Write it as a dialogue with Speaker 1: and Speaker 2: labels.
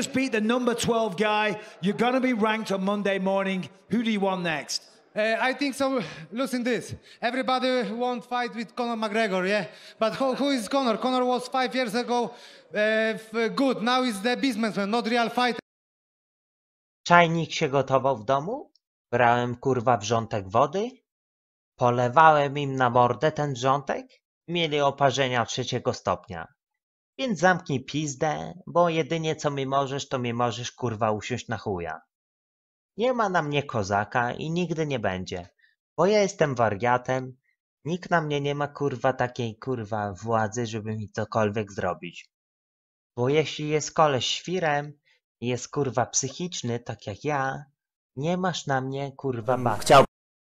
Speaker 1: just beat the number 12 guy. You're going to be ranked on Monday morning.
Speaker 2: Who do you want next? Uh, I think so. Losing this, everybody won't fight with Conor McGregor, yeah. But who, who is Conor? Conor was five years ago uh, good. Now he's the businessman, not real fighter.
Speaker 3: Czajnik się gotował w domu? Brałem kurwa wrzątek wody? Polewałem im na mordę ten wrzątek? Mieli oparzenia trzeciego stopnia. Więc zamknij pizdę, bo jedynie co mi możesz, to mi możesz kurwa usiąść na chuja. Nie ma na mnie kozaka i nigdy nie będzie, bo ja jestem wariatem, nikt na mnie nie ma kurwa takiej kurwa władzy, żeby mi cokolwiek zrobić. Bo jeśli jest
Speaker 4: koleś świrem i jest kurwa psychiczny, tak jak ja, nie masz na mnie kurwa mm, bata.